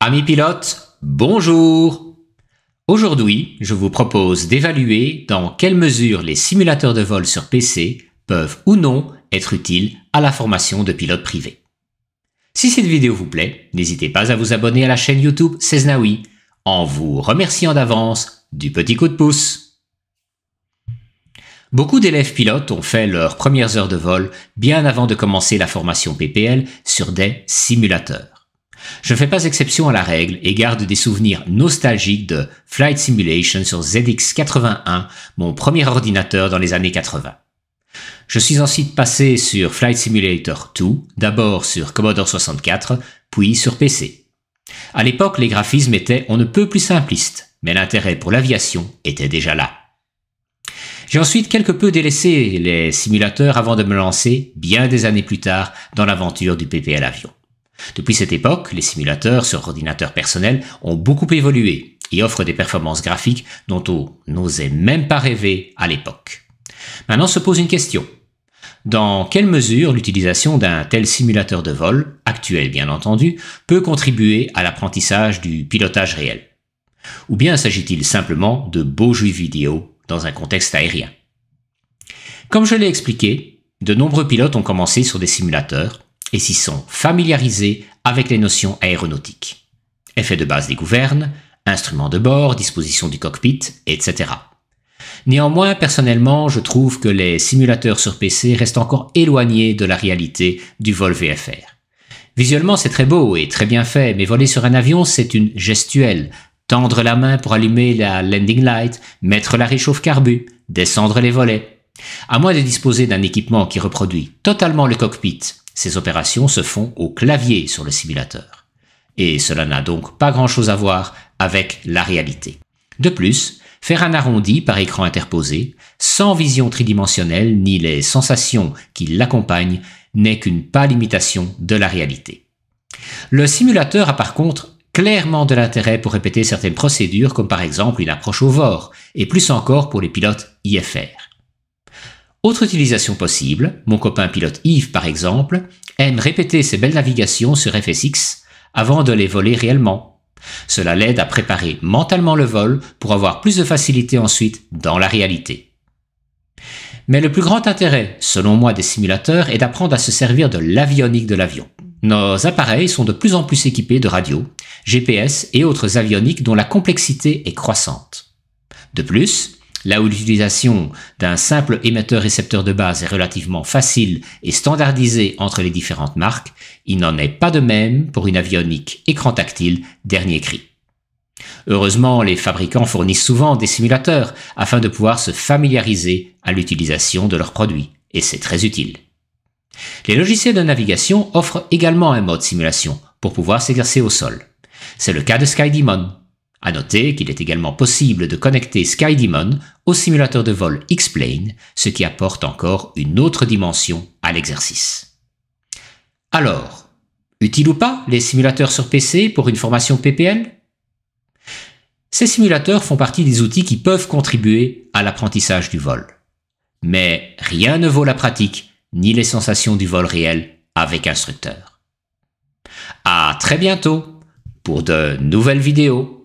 Amis pilotes, bonjour Aujourd'hui, je vous propose d'évaluer dans quelle mesure les simulateurs de vol sur PC peuvent ou non être utiles à la formation de pilotes privés. Si cette vidéo vous plaît, n'hésitez pas à vous abonner à la chaîne YouTube Cesnaoui en vous remerciant d'avance du petit coup de pouce. Beaucoup d'élèves pilotes ont fait leurs premières heures de vol bien avant de commencer la formation PPL sur des simulateurs. Je ne fais pas exception à la règle et garde des souvenirs nostalgiques de Flight Simulation sur ZX81, mon premier ordinateur dans les années 80. Je suis ensuite passé sur Flight Simulator 2, d'abord sur Commodore 64, puis sur PC. À l'époque, les graphismes étaient on ne peut plus simplistes, mais l'intérêt pour l'aviation était déjà là. J'ai ensuite quelque peu délaissé les simulateurs avant de me lancer, bien des années plus tard, dans l'aventure du PPL avion. Depuis cette époque, les simulateurs sur ordinateur personnel ont beaucoup évolué et offrent des performances graphiques dont on n'osait même pas rêver à l'époque. Maintenant se pose une question. Dans quelle mesure l'utilisation d'un tel simulateur de vol, actuel bien entendu, peut contribuer à l'apprentissage du pilotage réel Ou bien s'agit-il simplement de beaux jeux vidéo dans un contexte aérien Comme je l'ai expliqué, de nombreux pilotes ont commencé sur des simulateurs, et s'y sont familiarisés avec les notions aéronautiques. Effet de base des gouvernes, instruments de bord, disposition du cockpit, etc. Néanmoins, personnellement, je trouve que les simulateurs sur PC restent encore éloignés de la réalité du vol VFR. Visuellement, c'est très beau et très bien fait, mais voler sur un avion, c'est une gestuelle. Tendre la main pour allumer la landing light, mettre la réchauffe carbu, descendre les volets. À moins de disposer d'un équipement qui reproduit totalement le cockpit, ces opérations se font au clavier sur le simulateur. Et cela n'a donc pas grand-chose à voir avec la réalité. De plus, faire un arrondi par écran interposé, sans vision tridimensionnelle ni les sensations qui l'accompagnent, n'est qu'une pâle imitation de la réalité. Le simulateur a par contre clairement de l'intérêt pour répéter certaines procédures comme par exemple une approche au VOR, et plus encore pour les pilotes IFR. Autre utilisation possible, mon copain pilote Yves par exemple, aime répéter ses belles navigations sur FSX avant de les voler réellement. Cela l'aide à préparer mentalement le vol pour avoir plus de facilité ensuite dans la réalité. Mais le plus grand intérêt, selon moi, des simulateurs est d'apprendre à se servir de l'avionique de l'avion. Nos appareils sont de plus en plus équipés de radios, GPS et autres avioniques dont la complexité est croissante. De plus, Là où l'utilisation d'un simple émetteur-récepteur de base est relativement facile et standardisée entre les différentes marques, il n'en est pas de même pour une avionique écran tactile dernier cri. Heureusement, les fabricants fournissent souvent des simulateurs afin de pouvoir se familiariser à l'utilisation de leurs produits, et c'est très utile. Les logiciels de navigation offrent également un mode simulation pour pouvoir s'exercer au sol. C'est le cas de SkyDemon. À noter qu'il est également possible de connecter SkyDemon au simulateur de vol X-Plane, ce qui apporte encore une autre dimension à l'exercice. Alors, utiles ou pas les simulateurs sur PC pour une formation PPL Ces simulateurs font partie des outils qui peuvent contribuer à l'apprentissage du vol. Mais rien ne vaut la pratique ni les sensations du vol réel avec instructeur. À très bientôt pour de nouvelles vidéos.